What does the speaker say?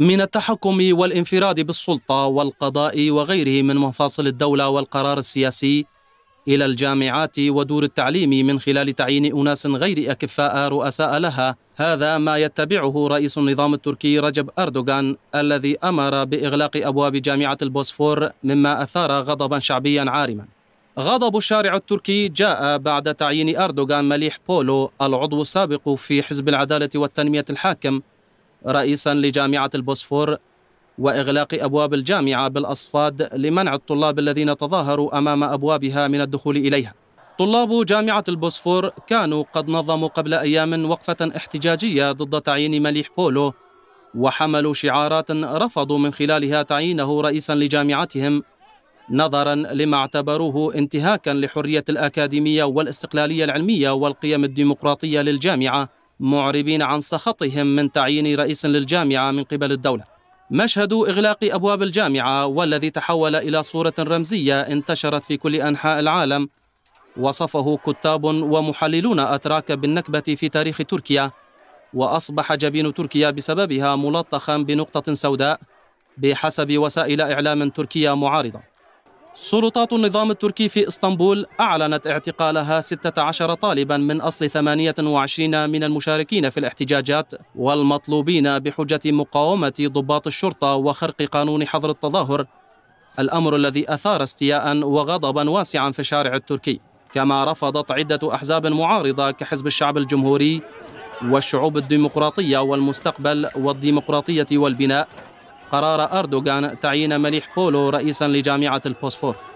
من التحكم والانفراد بالسلطه والقضاء وغيره من مفاصل الدوله والقرار السياسي الى الجامعات ودور التعليم من خلال تعيين اناس غير اكفاء رؤساء لها هذا ما يتبعه رئيس النظام التركي رجب اردوغان الذي امر باغلاق ابواب جامعه البوسفور مما اثار غضبا شعبيا عارما غضب الشارع التركي جاء بعد تعيين أردوغان مليح بولو العضو السابق في حزب العدالة والتنمية الحاكم رئيسا لجامعة البوسفور وإغلاق أبواب الجامعة بالأصفاد لمنع الطلاب الذين تظاهروا أمام أبوابها من الدخول إليها طلاب جامعة البوسفور كانوا قد نظموا قبل أيام وقفة احتجاجية ضد تعيين مليح بولو وحملوا شعارات رفضوا من خلالها تعيينه رئيسا لجامعتهم نظرا لما اعتبروه انتهاكا لحريه الاكاديميه والاستقلاليه العلميه والقيم الديمقراطيه للجامعه معربين عن سخطهم من تعيين رئيس للجامعة من قبل الدولة مشهد إغلاق أبواب الجامعة والذي تحول إلى صورة رمزية انتشرت في كل أنحاء العالم وصفه كتاب ومحللون أتراك بالنكبة في تاريخ تركيا وأصبح جبين تركيا بسببها ملطخا بنقطة سوداء بحسب وسائل إعلام تركية معارضة سلطات النظام التركي في اسطنبول أعلنت اعتقالها 16 طالبا من أصل 28 من المشاركين في الاحتجاجات والمطلوبين بحجة مقاومة ضباط الشرطة وخرق قانون حظر التظاهر الأمر الذي أثار استياء وغضبا واسعا في الشارع التركي كما رفضت عدة أحزاب معارضة كحزب الشعب الجمهوري والشعوب الديمقراطية والمستقبل والديمقراطية والبناء قرار أردوغان تعيين مليح بولو رئيسا لجامعة البوسفور